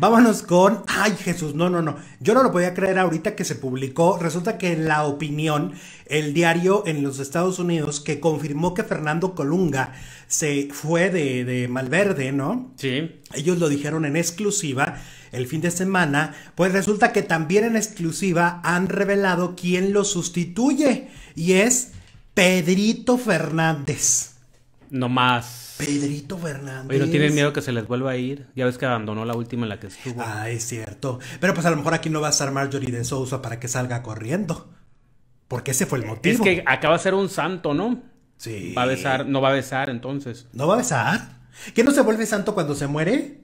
Vámonos con. Ay, Jesús, no, no, no. Yo no lo podía creer ahorita que se publicó. Resulta que en La Opinión, el diario en los Estados Unidos, que confirmó que Fernando Colunga se fue de, Malverde, ¿no? Sí. Ellos lo dijeron en exclusiva el fin de semana. Pues resulta que también en exclusiva han revelado quién lo sustituye. Y es Pedrito Fernández. Nomás. Pedrito Fernández. Oye, ¿no tienen miedo que se les vuelva a ir? Ya ves que abandonó la última en la que estuvo. Ah, es cierto. Pero pues a lo mejor aquí no va a estar Marjorie de Sousa para que salga corriendo. Porque ese fue el motivo. Es que acaba de ser un santo, ¿no? Sí. Va a besar, no va a besar entonces. ¿No va a besar? ¿Que no se vuelve santo cuando se muere?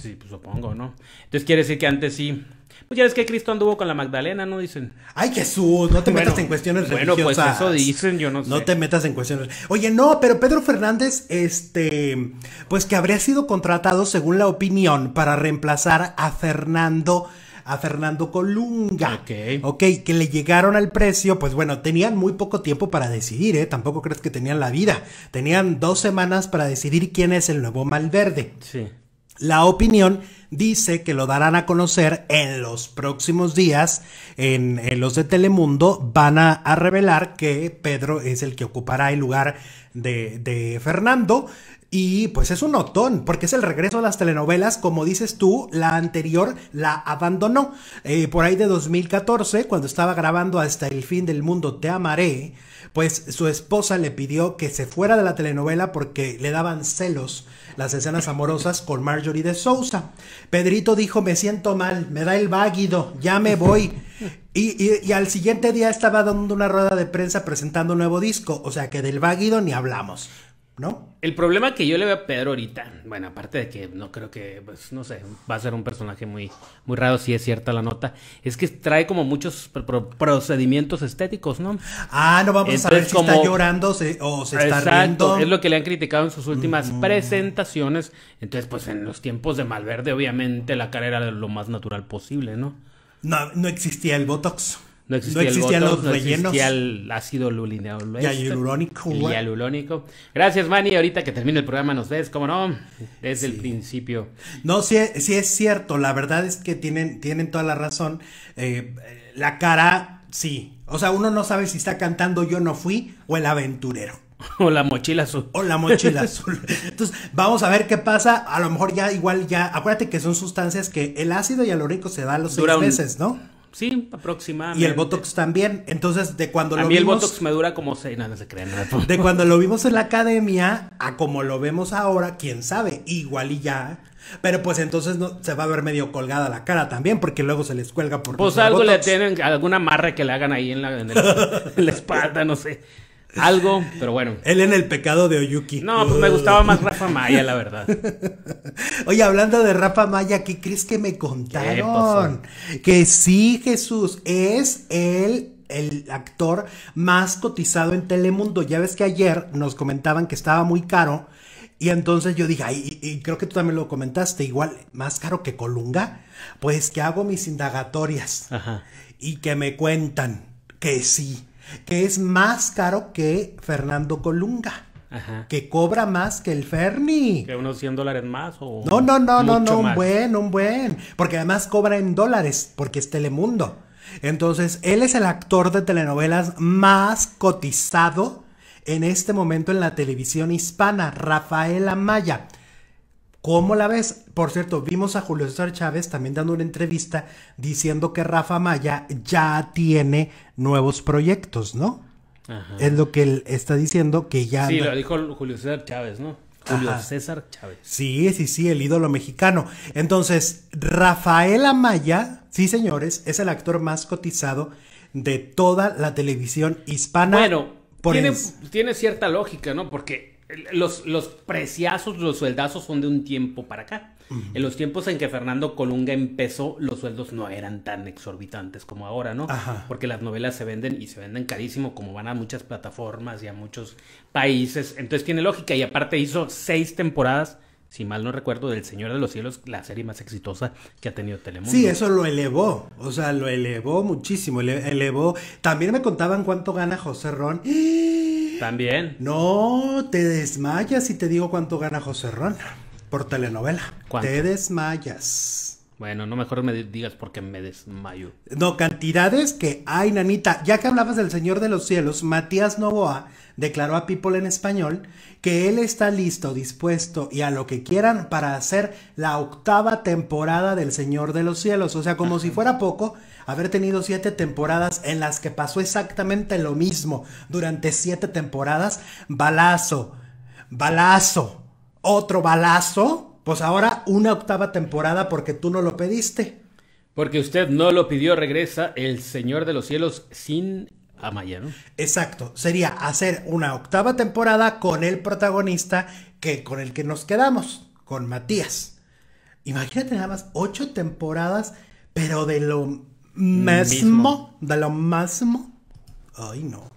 Sí, pues supongo, ¿no? Entonces quiere decir que antes sí. Pues ya es que Cristo anduvo con la Magdalena, ¿no? Dicen. Ay, Jesús, no te metas en cuestiones religiosas. Bueno, pues eso dicen, yo no sé. No te metas en cuestiones. Oye, no, pero Pedro Fernández, este, pues que habría sido contratado, según la opinión, para reemplazar a Fernando a Fernando Colunga. Ok. ok. que le llegaron al precio, pues bueno, tenían muy poco tiempo para decidir, ¿eh? Tampoco crees que tenían la vida. Tenían dos semanas para decidir quién es el nuevo Malverde. Sí. La opinión dice que lo darán a conocer en los próximos días. En, los de Telemundo van a, revelar que Pedro es el que ocupará el lugar de Fernando. Y pues es un notón, porque es el regreso a las telenovelas, como dices tú, la anterior la abandonó. Eh, por ahí de 2014, cuando estaba grabando Hasta el fin del mundo te amaré, pues su esposa le pidió que se fuera de la telenovela porque le daban celos las escenas amorosas con Marjorie de Sousa. Pedrito dijo, me siento mal, me da el váguido, ya me voy. Y, y, al siguiente día estaba dando una rueda de prensa presentando un nuevo disco, o sea que del váguido ni hablamos. ¿no? El problema que yo le veo a Pedro ahorita, bueno, aparte de que no creo que, pues, no sé, va a ser un personaje muy, muy raro, si es cierta la nota, es que trae como muchos procedimientos estéticos, ¿no? Ah, no vamos a saber si está llorando o se está exacto, es lo que le han criticado en sus últimas mm. presentaciones. Entonces, pues, en los tiempos de Malverde, obviamente, la cara era lo más natural posible, ¿no? No, no existía el Botox. No existía, existían el no rellenos. existía el ácido Y este, hialurónico. Gracias, Manny. Ahorita que termine el programa nos ves, cómo no, desde el principio. No, sí, es cierto. La verdad es que tienen, tienen toda la razón. Eh, la cara, sí. O sea, uno no sabe si está cantando Yo no fui o El aventurero. O la mochila azul. O la mochila azul. Entonces, vamos a ver qué pasa. A lo mejor ya igual ya. Acuérdate que son sustancias que el ácido hialurónico se da los seis meses, ¿no? Sí, aproximadamente. Y el Botox también. Entonces, de cuando a lo mí el Botox me dura como seis. No, se crean. de cuando lo vimos en la academia a como lo vemos ahora, quién sabe. Igual y ya. Pero pues entonces no, se va a ver medio colgada la cara también, porque luego se les cuelga por. Pues algo le tienen, alguna amarre que le hagan ahí en la, en la espalda, no sé algo, pero bueno. Él en el pecado de Oyuki. No, pues me gustaba más Rafa Maya, la verdad. Oye, hablando de Rafa Maya, ¿qué crees que me contaron? Eh, pues, que sí, Jesús, es el el actor más cotizado en Telemundo. Ya ves que ayer nos comentaban que estaba muy caro. Y entonces yo dije, y, creo que tú también lo comentaste, igual, más caro que Colunga, pues que hago mis indagatorias y que me cuentan que sí, que es más caro que Fernando Colunga. que cobra más que el Ferni. Que unos 100 dólares más No, no, no, no, no, un buen, un buen. Porque además cobra en dólares, porque es Telemundo. Entonces, él es el actor de telenovelas más cotizado en este momento en la televisión hispana, Rafael Amaya. ¿Cómo la ves? Por cierto, vimos a Julio César Chávez también dando una entrevista diciendo que Rafa Maya ya tiene nuevos proyectos, ¿no? Ajá. Es lo que él está diciendo que ya. Sí, lo dijo Julio César Chávez, ¿no? Julio César Chávez. Sí, sí, sí, el ídolo mexicano. Entonces, Rafael Amaya, sí, señores, es el actor más cotizado de toda la televisión hispana. Bueno, tiene, cierta lógica, ¿no? Porque los, los preciazos, los sueldazos son de un tiempo para acá. En los tiempos en que Fernando Colunga empezó, los sueldos no eran tan exorbitantes como ahora, ¿no? Ajá. Porque las novelas se venden y se venden carísimo, como van a muchas plataformas y a muchos países. Entonces tiene lógica. Y aparte hizo seis temporadas, si mal no recuerdo, del Señor de los Cielos, la serie más exitosa que ha tenido Telemundo. Sí, eso lo elevó. O sea, lo elevó muchísimo. elevó. También me contaban cuánto gana José Ron. También. No, te desmayas y te digo cuánto gana José Ron por telenovela. Te desmayas. Bueno, no mejor me digas porque me desmayo. No, cantidades que hay, nanita. Ya que hablabas del Señor de los Cielos, Matías Novoa declaró a People en español que él está listo, dispuesto y a lo que quieran para hacer la octava temporada del Señor de los Cielos. O sea, como si fuera poco, haber tenido siete temporadas en las que pasó exactamente lo mismo durante siete temporadas, balazo, balazo, otro balazo, pues ahora una octava temporada porque tú no lo pediste. Porque usted no lo pidió, regresa el Señor de los Cielos sin Amaya, ¿no? Exacto, sería hacer una octava temporada con el protagonista que, con el que nos quedamos, con Matías. Imagínate nada más ocho temporadas, pero de lo Mesmo, mismo. de lo mismo. Ay, no.